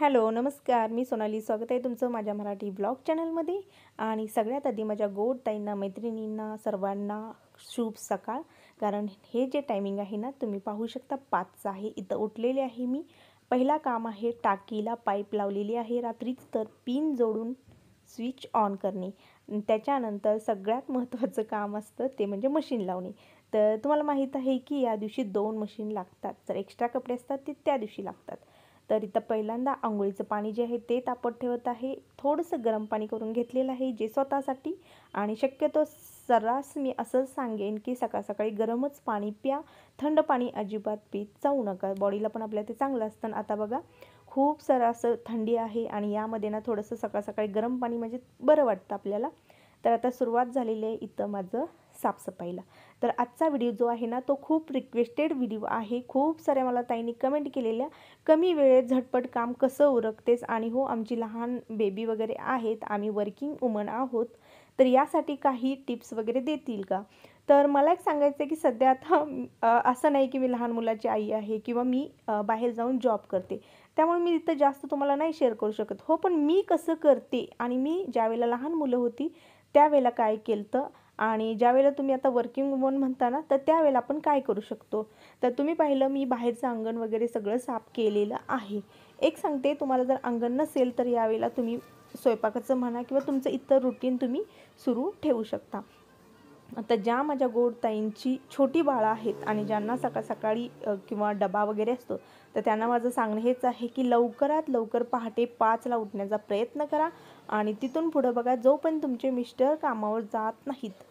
hello नमस्कार मी सोनाली स्वागत आहे तुमचं माझ्या मराठी ब्लॉग चॅनलमध्ये आणि सगळ्यात आधी माझ्या गोडताईंना मैत्रिणींना सर्वांना शुभ सकाळ कारण हे जे टायमिंग आहे ना तुम्ही पाहू शकता पाचचं आहे इथं उठलेले आहे मी पहिला काम आहे टाकीला पाईप लावलेली आहे रात्रीच तर पिन जोडून स्विच ऑन करणे त्याच्यानंतर सगळ्यात महत्त्वाचं काम असतं ते म्हणजे मशीन लावणे तर तुम्हाला माहीत आहे की या दिवशी दोन मशीन लागतात तर एक्स्ट्रा कपडे असतात ते त्या दिवशी लागतात तर इथं पहिल्यांदा आंघोळीचं पाणी जे आहे ते तापत ठेवत आहे थोडंसं गरम पाणी करून घेतलेलं आहे जे स्वतःसाठी आणि शक्यतो सर्रास मी असं सांगेन की सकाळ सकाळी गरमच पाणी प्या थंड पाणी अजिबात पीत जाऊ नका बॉडीला पण आपल्या ते चांगलं असतं आता बघा खूप सर्रास थंडी आहे आणि यामध्ये ना थोडंसं सकाळ सकाळी गरम पाणी म्हणजे बरं वाटतं आपल्याला तर आता सुरुवात झालेली आहे इथं माझं साफसफाईला तर आजचा व्हिडिओ जो आहे ना तो खूप रिक्वेस्टेड व्हिडिओ आहे खूप साऱ्या मला ताईंनी कमेंट केलेल्या कमी वेळेत झटपट काम कसं उरकतेस आणि हो आमची लहान बेबी वगैरे आहेत आम्ही वर्किंग वुमन आहोत तर यासाठी काही टिप्स वगैरे देतील का तर मला एक सांगायचं आहे की सध्या आता असं नाही की मी लहान मुलाची आई आहे किंवा मी बाहेर जाऊन जॉब करते त्यामुळे मी तिथं जास्त तुम्हाला नाही शेअर करू शकत हो पण मी कसं करते आणि मी ज्यावेळेला लहान मुलं होती त्यावेळेला काय केलं तर आणि ज्यावेळेला तुम्ही आता वर्किंग वुमन म्हणता ना तर त्यावेळेला आपण काय करू शकतो तर तुम्ही पाहिलं मी बाहेरचं अंगण वगैरे सगळं साफ केलेलं आहे एक सांगते तुम्हाला जर अंगण नसेल तर यावेळेला तुम्ही स्वयंपाकाचं म्हणा किंवा तुमचं इतर रुटीन तुम्ही सुरू ठेवू शकता आता ज्या माझ्या गोडताईंची छोटी बाळं आहेत आणि ज्यांना सकाळ सकाळी किंवा डबा वगैरे असतो तर त्यांना माझं सांगणं हेच आहे की लवकरात लवकर पहाटे पाचला उठण्याचा प्रयत्न करा आणि तिथून पुढं बघा जोपर्यंत तुमचे मिस्टर कामावर जात नाहीत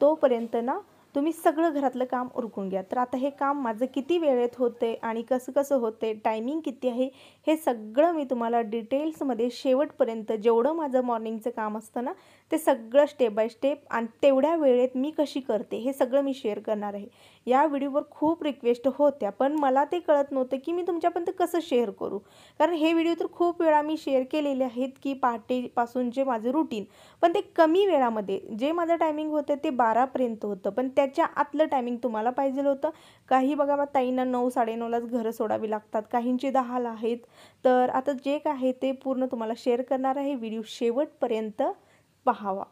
तोपर्यंत ना तुम्ही सगळं घरातलं काम उरकून घ्या तर आता हे काम माझं किती वेळेत होते आणि कसं कसं होते टायमिंग किती आहे हे सगळं मी तुम्हाला डिटेल्समध्ये शेवटपर्यंत जेवढं माझं मॉर्निंगचं काम असतं ना ते सगळं स्टेप बाय स्टेप आणि तेवढ्या वेळेत मी कशी करते हे सगळं मी शेअर करणार आहे या व्हिडिओवर खूप रिक्वेस्ट होत्या पण मला ते कळत नव्हतं की मी तुमच्यापर्यंत कसं शेअर करू कारण हे व्हिडिओ तर खूप वेळा मी शेअर केलेले आहेत की पहाटेपासून जे माझं रुटीन पण ते कमी वेळामध्ये जे माझं टायमिंग होतं ते बारापर्यंत होतं पण त्याच्या आतलं टायमिंग तुम्हाला पाहिजे होतं काही बघा मग ताईंना नऊ साडेनऊलाच घरं सोडावी लागतात काहींचे दहाला आहेत तर आता जे काय आहे ते पूर्ण तुम्हाला शेअर करणार आहे व्हिडिओ शेवटपर्यंत पहावा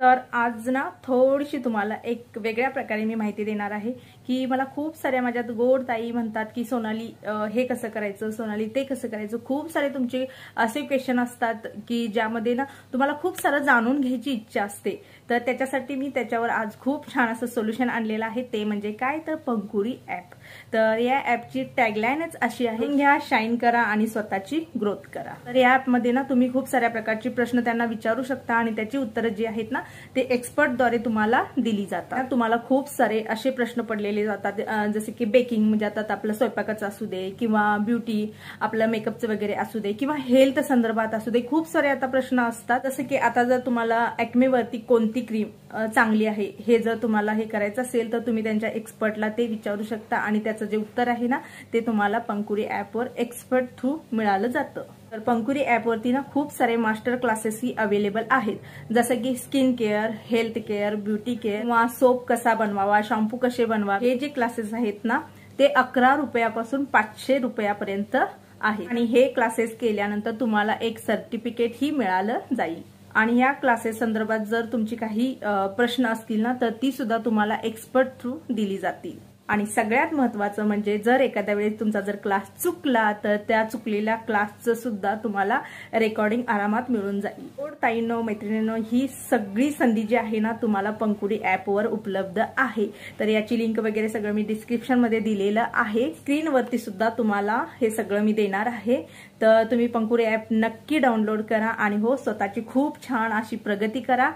तर आज ना थोडीशी तुम्हाला एक वेगळ्या प्रकारे मी माहिती देणार आहे की मला खूप साऱ्या माझ्यात गोड ताई म्हणतात की सोनाली हे कसं करायचं सोनाली ते कसं करायचं खूप सारे तुमचे असे क्वेश्चन असतात की ज्यामध्ये ना तुम्हाला खूप सारं जाणून घ्यायची इच्छा असते तर त्याच्यासाठी मी त्याच्यावर आज खूप छान असं सोल्युशन आणलेलं आहे ते म्हणजे काय तर पंकुरी ॲप तर या ॲपची टॅगलाईनच अशी आहे घ्या शाईन करा आणि स्वतःची ग्रोथ करा तर या ऍपमध्ये ना तुम्ही खूप साऱ्या प्रकारचे प्रश्न त्यांना विचारू शकता आणि त्याची उत्तरं जी आहेत ना ते एक्सपर्टद्वारे तुम्हाला दिली जातात तुम्हाला खूप सारे असे प्रश्न पडलेले केले जातात जसे की बेकिंग म्हणजे आता आपलं स्वयंपाकाचं असू दे किंवा ब्युटी आपलं मेकअपचं वगैरे असू दे किंवा हेल्थ संदर्भात असू दे खूप सारे आता प्रश्न असतात जसं की आता जर तुम्हाला ऍक्मेवरती कोणती क्रीम चांगली आहे हे जर तुम्हाला हे करायचं असेल तर तुम्ही त्यांच्या एक्सपर्टला ते विचारू शकता आणि त्याचं जे उत्तर आहे ना ते तुम्हाला पंकुरी ऍपवर एक्सपर्ट थ्रू मिळालं जातं तर पंकुरी वरती ना खूप सारे मास्टर क्लासेसही अवेलेबल आहेत जसं की skin care health care beauty care किंवा सोप कसा बनवावा शॅम्पू कसे बनवा हे जे क्लासेस आहेत ना ते अकरा रुपयापासून पाचशे रुपयापर्यंत आहे आणि हे क्लासेस केल्यानंतर तुम्हाला एक सर्टिफिकेट ही मिळालं जाईल आणि या क्लासेस संदर्भात जर तुमची काही प्रश्न असतील ना तर ती सुद्धा तुम्हाला एक्सपर्ट थ्रू दिली जातील आणि सगळ्यात महत्वाचं म्हणजे जर एखाद्या वेळेस तुमचा जर क्लास चुकला तर त्या चुकलेल्या क्लासचं सुद्धा तुम्हाला रेकॉर्डिंग आरामात मिळून जाईल गोड ताईंनो मैत्रिणींनो ही सगळी संधी जी आहे ना तुम्हाला पंकुडी ॲपवर उपलब्ध आहे तर याची लिंक वगैरे सगळं मी डिस्क्रिप्शनमध्ये दिलेलं आहे स्क्रीनवरती सुद्धा तुम्हाला हे सगळं मी देणार आहे तर तुम्ही पंकुडी ॲप नक्की डाउनलोड करा आणि हो स्वतःची खूप छान अशी प्रगती करा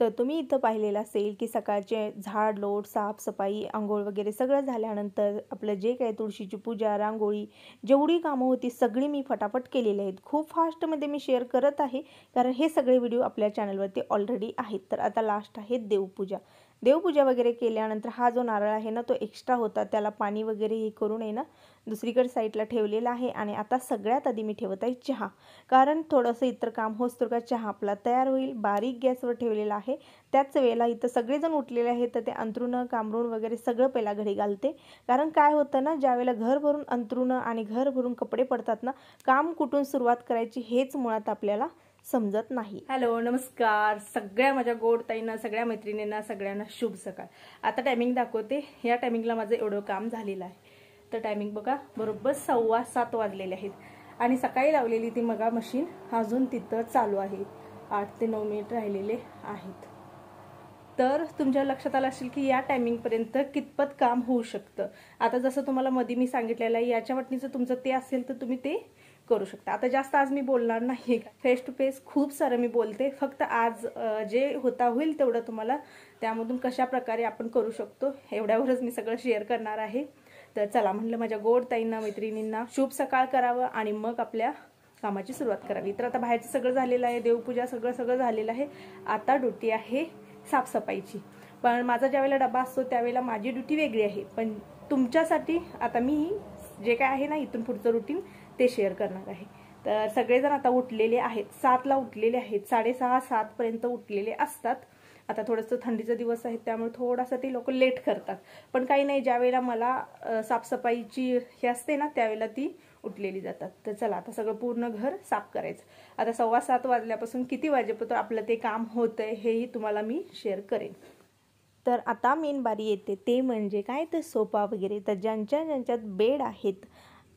तर तुम्ही इथं पाहिलेलं असेल की सकाळचे झाड लोट साफसफाई आंघोळ वगैरे सगळं झाल्यानंतर आपलं जे काय तुळशीची पूजा रांगोळी जेवढी कामं होती सगळी मी फटाफट केलेली आहेत खूप फास्टमध्ये मी शेअर करत आहे कारण हे सगळे व्हिडिओ आपल्या चॅनलवरती ऑलरेडी आहेत तर आता लास्ट आहे देवपूजा देवपूजा वगैरे केल्यानंतर हा जो नारळ आहे ना तो एक्स्ट्रा होता त्याला पाणी वगैरे हे करून आहे ना दुसरीकडे साईडला ठेवलेला आहे आणि आता सगळ्यात आधी मी ठेवत आहे चहा कारण थोडंसं इतर काम होत तर का चहा आपला तयार होईल बारीक गॅसवर ठेवलेला आहे त्याच वेळेला इथं सगळेजण उठलेले आहेत तर ते अंतरुण कामरुण वगैरे सगळं पहिला घरी घालते कारण काय होतं ना ज्यावेळेला घर भरून अंतरुण आणि घर भरून कपडे पडतात ना काम कुठून सुरुवात करायची हेच मुळात आपल्याला समजत नाही हॅलो नमस्कार सगळ्या माझ्या गोडताईंना सगळ्या मैत्रिणींना सगळ्यांना शुभ सकाळ आता टायमिंग दाखवते या टायमिंगला माझं एवढं काम झालेलं आहे तर टायमिंग बघा बरोबर सव्वा सात वाजलेले आहेत आणि सकाळी लावलेली ती मगा मशीन अजून तिथं चालू आहे आठ ते नऊ मिनिट राहिलेले आहेत तर तुमच्या लक्षात आलं असेल की या टायमिंगपर्यंत कितपत काम होऊ शकतं आता जसं तुम्हाला मध्ये मी सांगितलेलं आहे याच्या वाटणीचं तुमचं ते असेल तर तुम्ही ते करू शकता आता जास्त आज मी बोलणार नाही फेस टू फेस खूप सारं मी बोलते फक्त आज जे होता होईल तेवढं तुम्हाला त्यामधून कशा प्रकारे आपण करू शकतो एवढ्यावरच मी सगळं शेअर करणार आहे तर चला म्हटलं माझ्या गोड ताईंना मैत्रिणींना शुभ सकाळ करावं आणि मग आपल्या कामाची सुरुवात करावी तर आता बाहेरचं सगळं झालेलं आहे देवपूजा सगळं सगळं झालेलं आहे आता ड्युटी आहे साफसफाईची पण माझा ज्यावेळेला डबा असतो त्यावेळेला माझी ड्युटी वेगळी आहे पण तुमच्यासाठी आता मी जे काय आहे ना इथून पुढचं रुटीन ते शेअर करणार आहे तर सगळेजण आता उठलेले आहेत सातला उठलेले आहेत साडेसहा सातपर्यंत उठलेले असतात आता थोडंसं थंडीचा दिवस आहे त्यामुळे थोडासा ते लोक लेट करतात पण काही नाही ज्यावेळेला मला साफसफाईची हे असते ना त्यावेळेला ती उठलेली जातात तर चला आता सगळं पूर्ण घर साफ करायचं आता सव्वा सात वाजल्यापासून किती वाजेपर्यंत आपलं ते काम आहे हेही तुम्हाला मी शेअर करेन तर आता मेन बारी येते ते म्हणजे काय तर सोफा वगैरे तर ज्यांच्या ज्यांच्यात बेड आहेत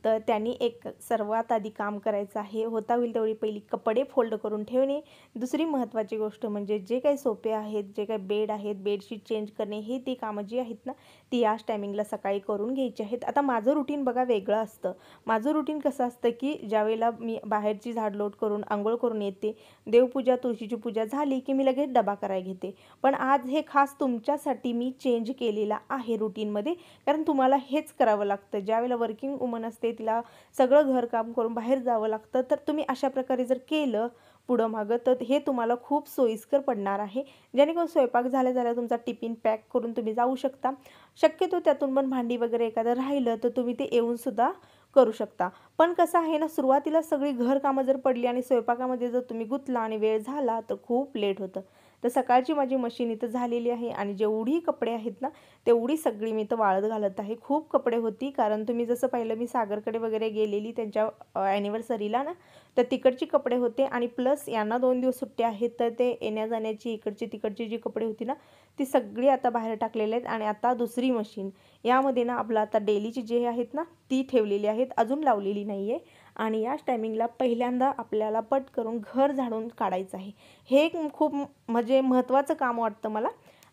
तर त्यांनी एक सर्वात आधी काम करायचं आहे होता होईल तेवढी पहिली कपडे फोल्ड करून ठेवणे दुसरी महत्त्वाची गोष्ट म्हणजे जे काही सोपे आहेत जे काही बेड आहेत बेडशीट चेंज करणे हे ती कामं जी आहेत ना ती याच टायमिंगला सकाळी करून घ्यायची आहेत आता माझं रुटीन बघा वेगळं असतं माझं रुटीन कसं असतं की ज्यावेळेला मी बाहेरची झाड लोट करून आंघोळ करून येते देवपूजा तुळशीची पूजा झाली की मी लगेच डबा करायला घेते पण आज हे खास तुमच्यासाठी मी चेंज केलेला आहे रुटीनमध्ये कारण तुम्हाला हेच करावं लागतं ज्यावेळेला वर्किंग वुमन असते तिला सगळं घरकाम करून बाहेर जावं लागतं तर तुम्ही अशा प्रकारे जर केलं पुढं मागं तर हे तुम्हाला खूप सोयीस्कर पडणार आहे जेणेकरून स्वयंपाक झाल्या झाल्या तुमचा टिफिन पॅक करून तुम्ही जाऊ शकता शक्यतो त्यातून पण भांडी वगैरे एखादं राहिलं तर तुम्ही ते येऊन सुद्धा करू शकता पण कसं आहे ना सुरुवातीला सगळी घरकामं जर पडली आणि स्वयंपाकामध्ये जर तुम्ही गुंतला आणि वेळ झाला तर खूप लेट होतं तर सकाळची माझी मशीन इथं झालेली आहे आणि जेवढी कपडे आहेत ना तेवढी सगळी मी इथं वाळत घालत आहे खूप कपडे होती कारण तुम्ही जसं पाहिलं मी सागरकडे वगैरे गेलेली त्यांच्या ॲनिव्हर्सरीला ना तर तिकडची कपडे होते आणि प्लस यांना दोन दिवस सुट्टी आहेत तर ते येण्या जाण्याची इकडची तिकडची जी कपडे होती ना ती सगळी आता बाहेर टाकलेली आहेत आणि आता दुसरी मशीन यामध्ये ना आपलं आता डेलीची जे आहेत ना ती ठेवलेली आहेत अजून लावलेली नाही आहे आणि याच टायमिंगला पहिल्यांदा आपल्याला पट करून घर झाडून काढायचं आहे हे एक खूप म्हणजे महत्त्वाचं काम वाटतं मला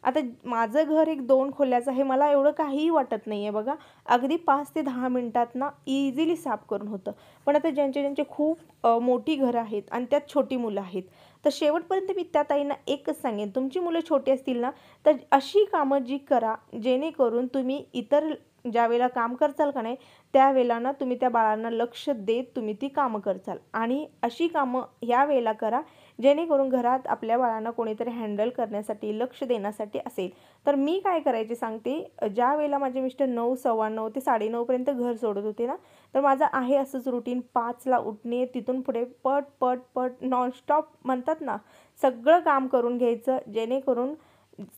आता माझं घर एक दोन खोल्याचं आहे मला एवढं काहीही वाटत नाही आहे बघा अगदी पाच ते दहा मिनटात ना इझिली साफ करून होतं पण आता ज्यांचे ज्यांचे खूप मोठी घरं आहेत आणि त्यात छोटी मुलं आहेत तर शेवटपर्यंत मी त्या ताईंना एकच सांगेन तुमची मुलं छोटी असतील ना तर अशी कामं जी करा जेणेकरून तुम्ही इतर ज्यावेळेला काम करचाल का नाही त्यावेळेला ना तुम्ही त्या बाळांना लक्ष देत तुम्ही ती कामं करचाल आणि अशी कामं ह्या वेळेला करा जेणेकरून घरात आपल्या बाळांना कोणीतरी हँडल करण्यासाठी लक्ष देण्यासाठी असेल तर मी काय करायचे सांगते ज्या वेळेला माझे मिस्टर नऊ सव्वा नऊ ते साडेनऊपर्यंत घर सोडत होते ना तर माझं आहे असंच रुटीन पाचला उठणे तिथून पुढे पट पट पट नॉनस्टॉप म्हणतात ना सगळं काम करून घ्यायचं जेणेकरून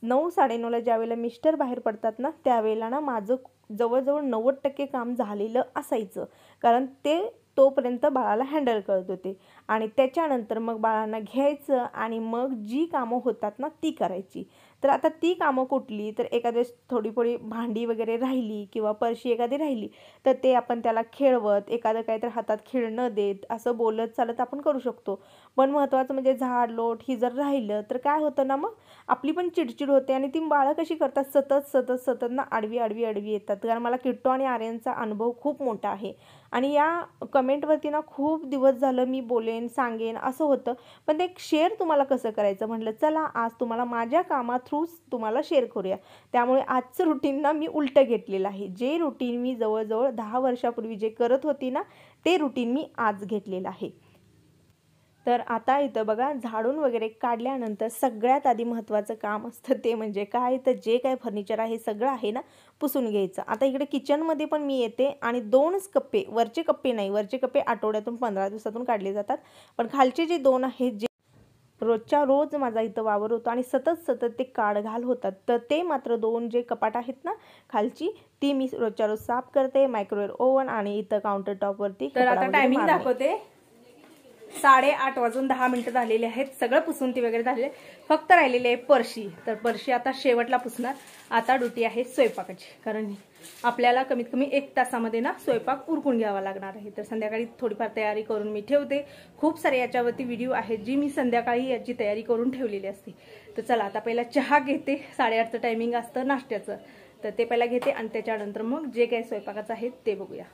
नऊ साडेनऊला वेळेला मिस्टर बाहेर पडतात ना त्यावेळेला ना माझं जवळजवळ नव्वद टक्के काम झालेलं असायचं कारण ते तोपर्यंत बाळाला हँडल करत होते आणि त्याच्यानंतर मग बाळांना घ्यायचं आणि मग जी कामं होतात ना ती करायची तर आता ती कामं कुठली तर एखाद्या थोडी थोडी भांडी वगैरे राहिली किंवा परशी एखादी राहिली तर ते आपण त्याला खेळवत एखादं काहीतरी हातात खेळ न देत असं बोलत चालत आपण करू शकतो पण महत्त्वाचं म्हणजे झाड लोट ही जर राहिलं तर काय होतं ना मग आपली पण चिडचिड होते आणि ती बाळं कशी करतात सतत सतत सतत ना आडवी आडवी आडवी येतात कारण मला किट्टो आणि आर्यांचा अनुभव खूप मोठा आहे आणि या कमेंटवरती ना खूप दिवस झालं मी बोलेन सांगेन असं होतं पण ते शेअर तुम्हाला कसं करायचं म्हटलं चला आज तुम्हाला माझ्या कामा थ्रूच तुम्हाला शेअर करूया त्यामुळे आजचं रुटीन ना मी उलटं घेतलेलं आहे जे रुटीन मी जवळजवळ दहा वर्षापूर्वी जे करत होती ना ते रुटीन मी आज घेतलेलं आहे तर आता इथं बघा झाडून वगैरे काढल्यानंतर सगळ्यात आधी महत्त्वाचं काम असतं ते म्हणजे काय तर जे काय फर्निचर आहे सगळं आहे ना पुसून घ्यायचं आता इकडे किचनमध्ये पण मी येते आणि दोनच कप्पे वरचे कप्पे नाही वरचे कप्पे आठवड्यातून पंधरा दिवसातून काढले जातात पण खालचे जे दोन आहेत जे रोजच्या रोज माझा इथं वावर होतो आणि सतत सतत ते काळ घाल होतात तर ते मात्र दोन जे कपाट आहेत ना खालची ती मी रोजच्या रोज साफ करते मायक्रोवेव्ह ओव्हन आणि इथं काउंटर टॉपवरती तर आता टायमिंग दाखवते साडेआठ वाजून दहा मिनिटं झालेले आहेत सगळं पुसून ती वगैरे झालेले फक्त राहिलेली आहे पर्शी तर पर्शी आता शेवटला पुसणार आता ड्युटी आहे स्वयंपाकाची कारण आपल्याला कमीत कमी एक तासामध्ये ना स्वयंपाक उरकून घ्यावा लागणार आहे तर संध्याकाळी थोडीफार तयारी करून मी ठेवते खूप सारे याच्यावरती व्हिडिओ आहेत जी मी संध्याकाळी याची तयारी करून ठेवलेली असते तर चला आता पहिला चहा घेते साडेआठचं टायमिंग असतं नाश्त्याचं तर ते पहिला घेते आणि त्याच्यानंतर मग जे काय स्वयंपाकाचं आहे ते बघूया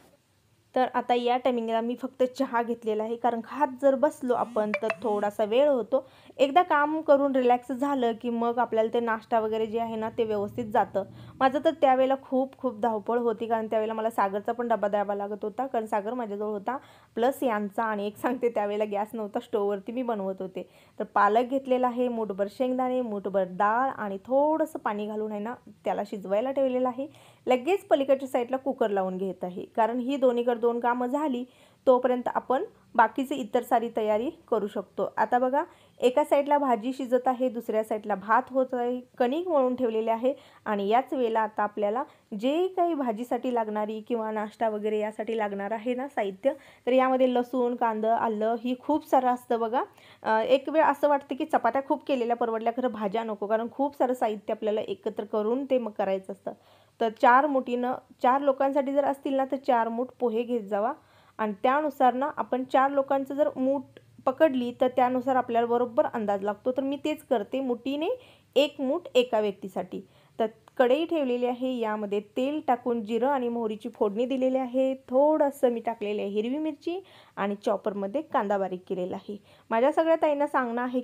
तर आता या टायमिंगला मी फक्त चहा घेतलेला आहे कारण हात जर बसलो आपण तर थोडासा वेळ होतो एकदा काम करून रिलॅक्स झालं की मग आपल्याला ते नाश्ता वगैरे जे आहे ना ते व्यवस्थित जातं माझं तर त्यावेळेला खूप खूप धावपळ होती कारण त्यावेळेला मला सागरचा पण डबा द्यावा लागत होता कारण सागर माझ्याजवळ होता प्लस यांचा आणि एक सांगते त्यावेळेला गॅस नव्हता स्टोववरती मी बनवत होते तर पालक घेतलेला आहे मुठभर शेंगदाणे मुठभर डाळ आणि थोडंसं पाणी घालून आहे ना त्याला शिजवायला ठेवलेलं आहे लगेच पलीकडच्या साईडला कुकर लावून घेत आहे कारण ही दोन्हीकडे दोन कामं झाली तोपर्यंत आपण बाकीचे इतर सारी तयारी करू शकतो आता बघा एका साईडला भाजी शिजत आहे दुसऱ्या साईडला भात होत आहे कणिक मळून ठेवलेले आहे आणि याच वेळेला आता आपल्याला जे काही भाजीसाठी लागणारी किंवा नाश्ता वगैरे यासाठी लागणार आहे ना साहित्य तर यामध्ये लसूण कांदं आलं ही खूप सारं असतं बघा एक वेळ असं वाटतं की चपात्या खूप केलेल्या परवडल्या खरं भाज्या नको कारण खूप सारं साहित्य आपल्याला एकत्र करून ते मग करायचं असतं तर चार मुठीनं चार लोकांसाठी जर असतील ना तर चार मुठ पोहे घेत जावा आणि त्यानुसार ना आपण चार लोकांचं जर मूठ पकडली तर त्यानुसार आपल्याला बरोबर अंदाज लागतो तर मी तेच करते मुठीने एक मूठ एका व्यक्तीसाठी तर कढई ठेवलेली आहे यामध्ये तेल टाकून जिरं आणि मोहरीची फोडणी दिलेली आहे थोडंसं मी टाकलेली आहे हिरवी मिरची आणि चॉपरमध्ये कांदा बारीक केलेला आहे माझ्या सगळ्या ताईंना सांगणं आहे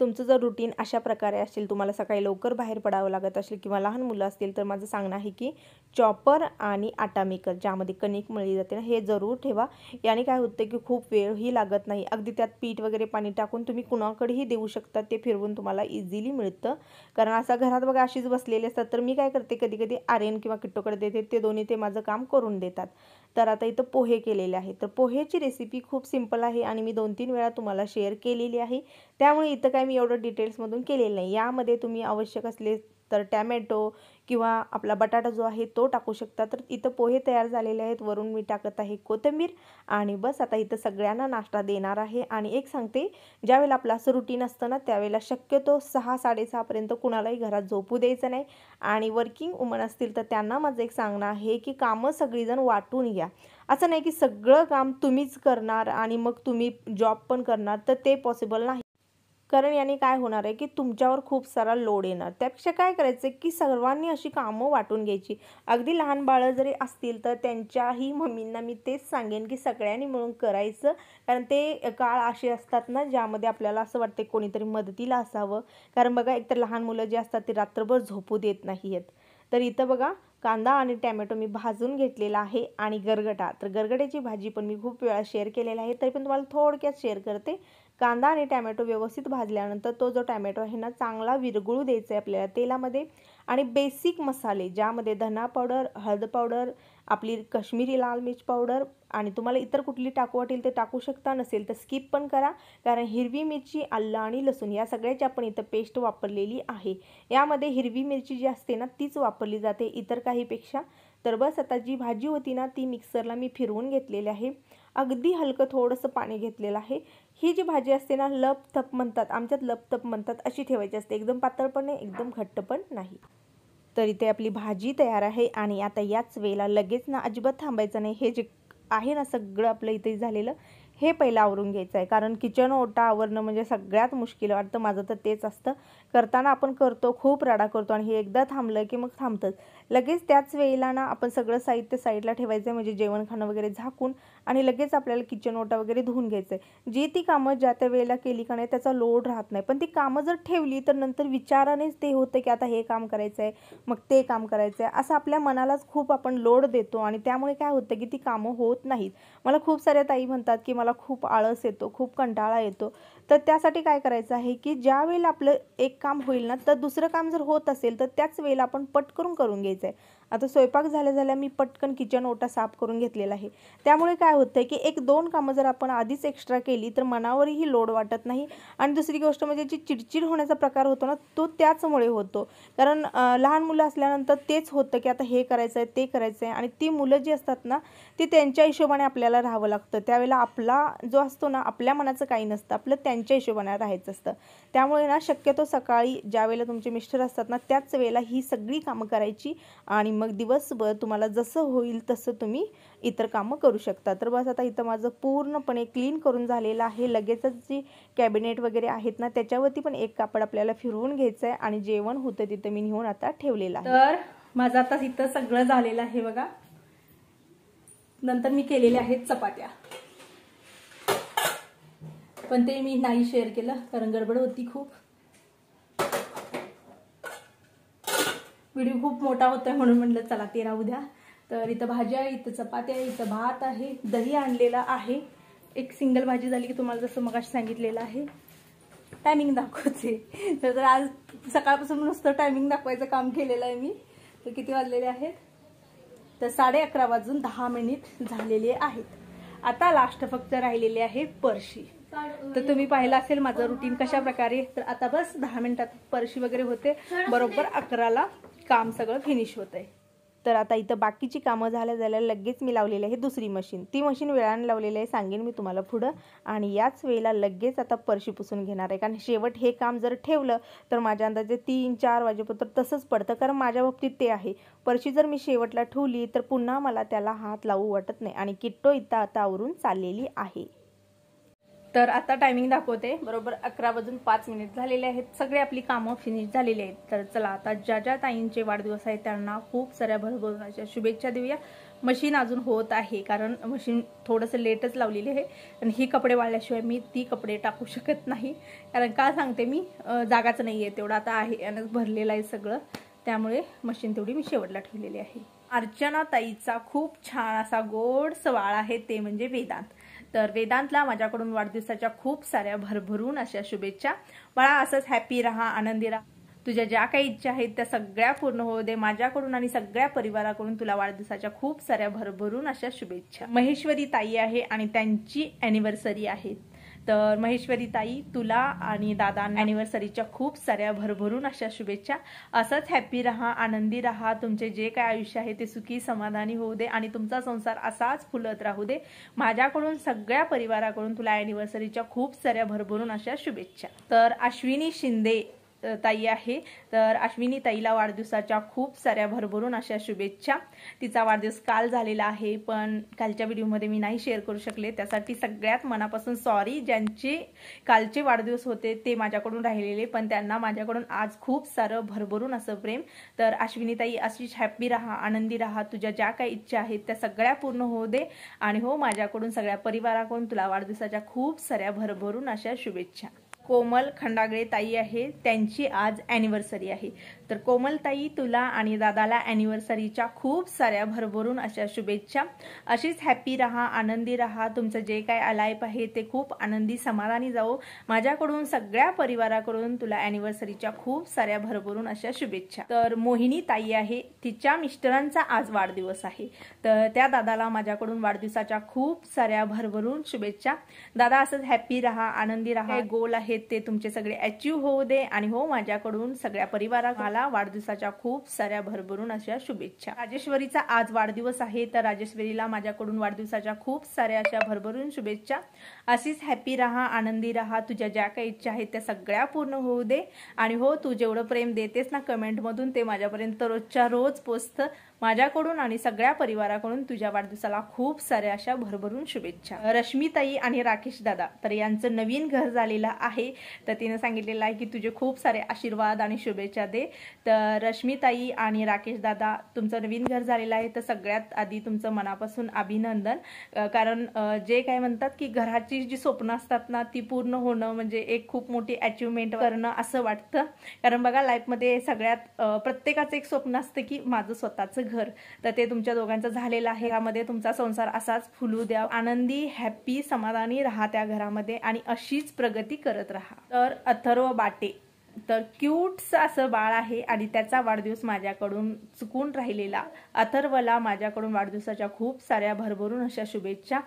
तुमचं जर रुटीन अशा प्रकारे असेल तुम्हाला सकाळी लवकर बाहेर पडावं लागत असेल किंवा लहान मुलं असतील तर माझं सांगणं आहे की चॉपर आणि आटा मेकर ज्यामध्ये कणिक मळली जाते ना हे जरूर ठेवा याने काय होतं की खूप वेळही लागत नाही अगदी त्यात पीठ वगैरे पाणी टाकून तुम्ही कुणाकडेही देऊ शकता ते फिरवून तुम्हाला इझिली मिळतं कारण असं घरात बघा अशीच बसलेली असतात तर मी काय करते कधी कधी आर्यन किंवा किट्टोकडे देते ते दोन्ही ते माझं काम करून देतात तर आता इथं पोहे केलेले आहेत तर पोहेची रेसिपी खूप सिंपल आहे आणि मी दोन तीन वेळा तुम्हाला शेअर केलेली आहे त्यामुळे इथं काय मी एवढं डिटेल्समधून केलेलं नाही यामध्ये तुम्ही आवश्यक असले तर टॅमॅटो किंवा आपला बटाटा जो आहे तो टाकू शकता तर इथं पोहे तयार झालेले आहेत वरून मी टाकत आहे कोथिंबीर आणि बस आता इथं सगळ्यांना नाश्ता देणार आहे आणि एक सांगते ज्यावेळेला आपलं असं रुटीन असतं ना त्यावेळेला शक्यतो सहा साडेसहापर्यंत कुणालाही घरात झोपू द्यायचं नाही आणि वर्किंग वुमन असतील तर त्यांना माझं एक सांगणं आहे की कामं सगळीजण वाटून घ्या असं नाही की सगळं काम तुम्हीच करणार आणि मग तुम्ही जॉब पण करणार तर ते पॉसिबल नाही कारण याने काय होणार आहे की तुमच्यावर खूप सारा लोड येणार त्यापेक्षा काय करायचं की सर्वांनी अशी कामं वाटून घ्यायची अगदी लहान बाळं जरी असतील तर त्यांच्याही मम्मींना मी तेच सांगेन की सगळ्यांनी मिळून करायचं कारण ते काळ असे असतात ना ज्यामध्ये आपल्याला असं वाटते कोणीतरी मदतीला असावं कारण बघा एकतर लहान मुलं जे असतात ते रात्रभर झोपू देत नाही आहेत तर इथं बघा कांदा आणि टॅमॅटो मी भाजून घेतलेला आहे आणि गरगटा तर गरगट्याची भाजी पण मी खूप वेळा शेअर केलेली आहे तरी पण तुम्हाला थोडक्यात शेअर करते कांदा आणि टॅमॅटो व्यवस्थित भाजल्यानंतर तो जो टॅमॅटो आहे ना चांगला विरगुळू द्यायचा आहे आपल्याला तेलामध्ये आणि बेसिक मसाले ज्यामध्ये धना पावडर हळद पावडर आपली कश्मीरी लाल मिर्च पावडर आणि तुम्हाला इतर कुठली टाकू वाटेल ते टाकू शकता नसेल तर स्किप पण करा कारण हिरवी मिरची आल्लं आणि लसूण या सगळ्याची आपण इथं पेस्ट वापरलेली आहे यामध्ये हिरवी मिरची जी असते ना तीच वापरली जाते इतर काहीपेक्षा तर बस आता जी भाजी होती ना ती मिक्सरला मी फिरवून घेतलेली आहे अगदी हलकं थोडंसं पाणी घेतलेलं आहे ही जी भाजी असते ना लप थप म्हणतात आमच्यात लप थप म्हणतात अशी ठेवायची असते एकदम पातळ पण नाही एकदम घट्ट पण नाही तर इथे आपली भाजी तयार आहे आणि आता याच वेळेला लगेच ना अजिबात थांबायचं नाही हे जे आहे ना सगळं आपलं इथे झालेलं हे पहिलं आवरून घ्यायचं आहे कारण किचन ओटा आवरणं म्हणजे सगळ्यात मुश्किल वाटतं माझं तर तेच असतं करताना आपण करतो खूप राडा करतो आणि हे एकदा थांबलं की मग थांबतंच लगेच त्याच वेळेला ना आपण सगळं साहित्य साईडला ठेवायचं आहे म्हणजे जेवण खाणं वगैरे झाकून आणि लगेच आपल्याला किचन ओटा वगैरे धुवून घ्यायचं आहे जे ती कामं ज्या त्या वेळेला केली का नाही त्याचा लोड राहत नाही पण ती कामं जर ठेवली तर नंतर विचारानेच ते होतं की आता हे काम करायचं आहे मग ते काम करायचं आहे असं आपल्या मनालाच खूप आपण लोड देतो आणि त्यामुळे काय होतं की ती कामं होत नाहीत मला खूप साऱ्या ताई म्हणतात की मला खूप आळस येतो खूप कंटाळा येतो तर त्यासाठी काय करायचं आहे की ज्या वेळेला आपलं एक काम होईल ना तर दुसरं काम जर होत असेल तर त्याच वेळेला आपण पटकरून करून घ्यायचं आहे आता स्वयंपाक झाल्या झाल्या मी पटकन किचन ओटा साफ करून घेतलेला आहे त्यामुळे काय होतं की एक दोन कामं जर आपण आधीच एक्स्ट्रा केली तर मनावरही लोड वाटत नाही आणि दुसरी गोष्ट म्हणजे जी चिडचिड होण्याचा प्रकार होतो ना तो त्याचमुळे होतो कारण लहान मुलं असल्यानंतर तेच होतं की आता हे करायचं आहे ते करायचं आहे आणि ती मुलं जी असतात ना ती त्यांच्या हिशोबाने आपल्याला राहावं लागतं त्यावेळेला आपला जो असतो ना आपल्या मनाचं काही नसतं आपलं त्यांच्या हिशोबाने राहायचं असतं त्यामुळे ना शक्यतो सकाळी ज्या वेळेला तुमचे मिस्टर असतात ना त्याच वेळेला ही सगळी कामं करायची आणि मग दिवसभर तुम्हाला जसं होईल तसं तुम्ही इतर कामं करू शकता तर बस आता इथं माझं पूर्णपणे क्लीन करून झालेलं आहे लगेचच जी कॅबिनेट वगैरे आहेत ना त्याच्यावरती पण एक कापड आपल्याला फिरवून घ्यायचं आहे आणि जेवण होतं तिथं मी नेऊन आता ठेवलेलं आहे तर माझं आता इथं सगळं झालेलं आहे बघा नंतर मी केलेल्या आहेत चपात्या पण ते मी नाही शेअर केलं कारण गडबड होती खूप व्हिडिओ खूप मोठा होतोय म्हणून म्हटलं चला ते राहू द्या तर इथं भाज्या आहे इथं चपात्या आहे इथं भात आहे दही आणलेला आहे एक सिंगल भाजी झाली की तुम्हाला जसं मग सांगितलेलं आहे टायमिंग दाखवते तर आज सकाळपासून नुसतं टायमिंग दाखवायचं काम केलेलं आहे मी तर किती वाजलेले आहेत तर साडे अकरा वाजून दहा मिनिट झालेले आहेत आता लास्ट फक्त राहिलेली आहे परशी तर तुम्ही पाहिलं असेल माझं रुटीन कशा प्रकारे तर आता बस दहा मिनिटात परशी वगैरे होते बरोबर अकराला काम सगळं फिनिश होत आहे तर आता इथं बाकीची कामं झालं झाल्या लगेच मी लावलेली आहे दुसरी मशीन ती मशीन वेळानं लावलेली आहे सांगेन मी तुम्हाला पुढं आणि याच वेळेला लगेच आता परशी पुसून घेणार आहे कारण शेवट हे काम जर ठेवलं तर माझ्या अंदाजे तीन चार वाजेपर्यंत तसंच पडतं कारण माझ्या बाबतीत ते आहे परशी जर मी शेवटला ठेवली तर पुन्हा मला त्याला हात लावू वाटत नाही आणि किट्टो इथं आता आवरून चाललेली आहे तर आता टायमिंग दाखवते बरोबर अकरा वाजून पाच मिनिट झालेले आहेत सगळे आपली कामं फिनिश झालेली आहेत तर चला आता ज्या ज्या ताईंचे वाढदिवस आहेत त्यांना खूप साऱ्या भरभरण्याच्या शुभेच्छा देऊया मशीन अजून होत आहे कारण मशीन थोडंसं लेटच लावलेली आहे आणि ही कपडे वाळल्याशिवाय मी ती कपडे टाकू शकत नाही कारण का सांगते मी जागाच नाही आहे तेवढं आता आहे आणि भरलेलं आहे सगळं त्यामुळे मशीन तेवढी मी शेवटला ठेवलेली आहे अर्चना ताईचा खूप छान असा गोड सवाळ आहे ते म्हणजे वेदांत तर वेदांतला माझ्याकडून वाढदिवसाच्या खूप साऱ्या भरभरून अशा शुभेच्छा बाळा असंच हॅपी राहा आनंदी राहा तुझ्या ज्या काही इच्छा आहेत त्या सगळ्या पूर्ण होऊ दे माझ्याकडून आणि सगळ्या परिवाराकडून तुला वाढदिवसाच्या खूप साऱ्या भरभरून अशा शुभेच्छा महेश्वरी ताई आहे आणि त्यांची अॅनिव्हर्सरी आहे तर महेश्वरी ताई तुला आणि दादा अॅनिव्हर्सरीच्या खूप साऱ्या भरभरून अशा शुभेच्छा असंच हॅपी राहा आनंदी राहा तुमचे जे काय आयुष्य आहे ते सुखी समाधानी होऊ दे आणि तुमचा संसार असाच फुलत राहू दे माझ्याकडून सगळ्या परिवाराकडून तुला अॅनिव्हर्सरीच्या खूप साऱ्या भरभरून अशा शुभेच्छा तर अश्विनी शिंदे ताई आहे तर अश्विनी ताईला वाढदिवसाच्या खूप साऱ्या भरभरून अशा शुभेच्छा तिचा वाढदिवस काल झालेला आहे पण कालच्या व्हिडिओमध्ये मी नाही शेअर करू शकले त्यासाठी सगळ्यात मनापासून सॉरी ज्यांचे कालचे वाढदिवस होते ते माझ्याकडून राहिलेले पण त्यांना माझ्याकडून आज खूप सारं भरभरून असं प्रेम तर अश्विनी ताई अशीच हॅप्पी राहा आनंदी राहा तुझ्या ज्या काही इच्छा आहेत त्या सगळ्या पूर्ण होऊ दे आणि हो माझ्याकडून सगळ्या परिवाराकडून तुला वाढदिवसाच्या खूप साऱ्या भरभरून अशा शुभेच्छा कोमल खंडागळे ताई आहे त्यांची आज ॲनिव्हर्सरी आहे तर कोमलताई तुला आणि दादाला अॅनिव्हर्सरीच्या खूप साऱ्या भरभरून अशा शुभेच्छा अशीच हॅपी रहा आनंदी रहा तुमचं जे काय अलाईप आहे ते खूप आनंदी समाधानी जाऊ माझ्याकडून सगळ्या परिवाराकडून तुला अॅनिव्हर्सरीच्या खूप साऱ्या भरभरून अशा शुभेच्छा तर मोहिनी ताई आहे तिच्या मिस्टरांचा आज वाढदिवस आहे तर त्या दादाला माझ्याकडून वाढदिवसाच्या खूप साऱ्या भरभरून शुभेच्छा दादा असंच हॅपी रहा आनंदी रहा गोल आहेत ते तुमचे सगळे अचीव होऊ दे आणि हो माझ्याकडून सगळ्या परिवाराला तुम्हाला वाढदिवसाच्या खूप साऱ्या भरभरून अशा शुभेच्छा राजेश्वरीचा आज वाढदिवस आहे तर राजेश्वरीला माझ्याकडून वाढदिवसाच्या खूप साऱ्या अशा भरभरून शुभेच्छा अशीच हॅपी राहा आनंदी राहा तुझ्या ज्या काही इच्छा आहेत त्या सगळ्या पूर्ण होऊ दे आणि हो तू जेवढं प्रेम देतेस ना कमेंटमधून ते माझ्यापर्यंत रोजच्या रोज पोचतं माझ्याकडून आणि सगळ्या परिवाराकडून तुझ्या वाढदिवसाला खूप साऱ्या अशा भरभरून शुभेच्छा रश्मीताई आणि राकेश दादा तर यांचं नवीन घर झालेलं आहे तर तिने सांगितलेलं आहे की तुझे खूप सारे आशीर्वाद आणि शुभेच्छा दे तर रश्मीताई आणि राकेश दादा तुमचं नवीन घर झालेलं आहे तर सगळ्यात आधी तुमचं मनापासून अभिनंदन कारण जे काय म्हणतात की घराची जी स्वप्न असतात ना ती पूर्ण होणं म्हणजे एक खूप मोठी अचिव्हमेंट करणं असं वाटतं कारण बघा लाईफमध्ये सगळ्यात प्रत्येकाचं एक स्वप्न असतं की माझं स्वतःचं घर तर ते तुमच्या दोघांचं झालेलं आहे यामध्ये तुमचा संसार असाच फुलू द्या आनंदी हॅप्पी समाधानी राहा त्या घरामध्ये आणि अशीच प्रगती करत राहा तर अथर्व बाटे तर क्यूटस असं बाळ आहे आणि त्याचा वाढदिवस माझ्याकडून चुकून राहिलेला अथर्वला माझ्याकडून वाढदिवसाच्या खूप साऱ्या भरभरून अशा शुभेच्छा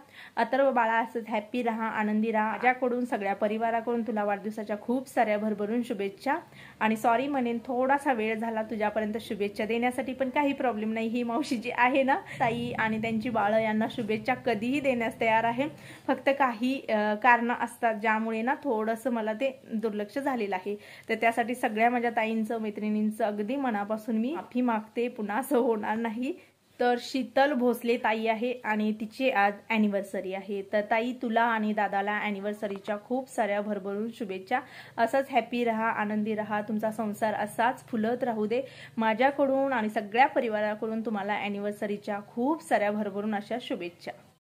अथर्व बाळा असंच हॅपी राहा आनंदी राहा माझ्याकडून सगळ्या परिवाराकडून तुला वाढदिवसाच्या खूप साऱ्या भरभरून शुभेच्छा आणि सॉरी म्हणेन थोडासा वेळ झाला तुझ्यापर्यंत शुभेच्छा देण्यासाठी पण काही प्रॉब्लेम नाही ही मावशी जी आहे ना ताई आणि त्यांची बाळं यांना शुभेच्छा कधीही देण्यास तयार आहे फक्त काही कारणं असतात ज्यामुळे ना थोडंसं मला ते दुर्लक्ष झालेलं आहे तर त्यासाठी सगळ्या माझ्या ताईंचं मैत्रिणींचं अगदी मनापासून मी माफी मागते पुन्हा असं होणार नाही तर शीतल भोसले ताई आहे आणि तिची आज ॲनिव्हर्सरी आहे तर ताई तुला आणि दादाला ॲनिव्हर्सरीच्या खूप साऱ्या भरभरून शुभेच्छा असंच हॅपी राहा आनंदी रहा तुमचा संसार असाच फुलत राहू दे माझ्याकडून आणि सगळ्या परिवाराकडून तुम्हाला ॲनिव्हर्सरीच्या खूप साऱ्या भरभरून अशा शुभेच्छा